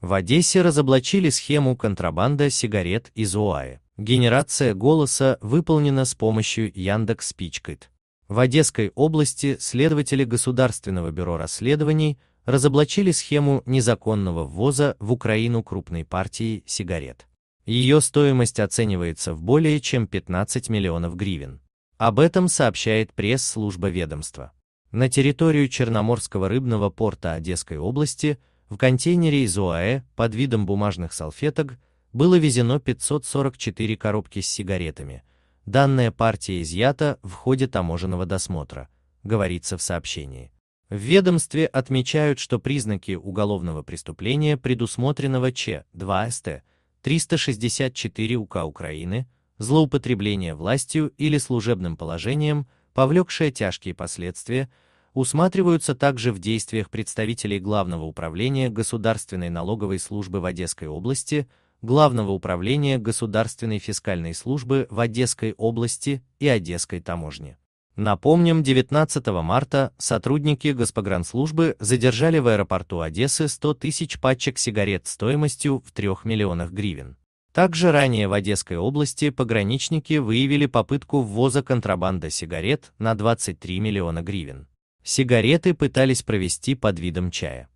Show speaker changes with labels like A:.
A: В Одессе разоблачили схему контрабанда сигарет из УАЭ. Генерация голоса выполнена с помощью Яндекс Пичкайт. В Одесской области следователи Государственного бюро расследований разоблачили схему незаконного ввоза в Украину крупной партии сигарет. Ее стоимость оценивается в более чем 15 миллионов гривен. Об этом сообщает пресс-служба ведомства. На территорию Черноморского рыбного порта Одесской области – в контейнере из ОАЭ под видом бумажных салфеток было везено 544 коробки с сигаретами. Данная партия изъята в ходе таможенного досмотра, говорится в сообщении. В ведомстве отмечают, что признаки уголовного преступления, предусмотренного Ч-2СТ 364 УК Украины, злоупотребление властью или служебным положением, повлекшее тяжкие последствия, усматриваются также в действиях представителей Главного управления Государственной налоговой службы в Одесской области, Главного управления Государственной фискальной службы в Одесской области и Одесской таможни. Напомним, 19 марта сотрудники Госпогранслужбы задержали в аэропорту Одессы 100 тысяч пачек сигарет стоимостью в 3 миллионах гривен. Также ранее в Одесской области пограничники выявили попытку ввоза контрабанда сигарет на 23 миллиона гривен сигареты пытались провести под видом чая.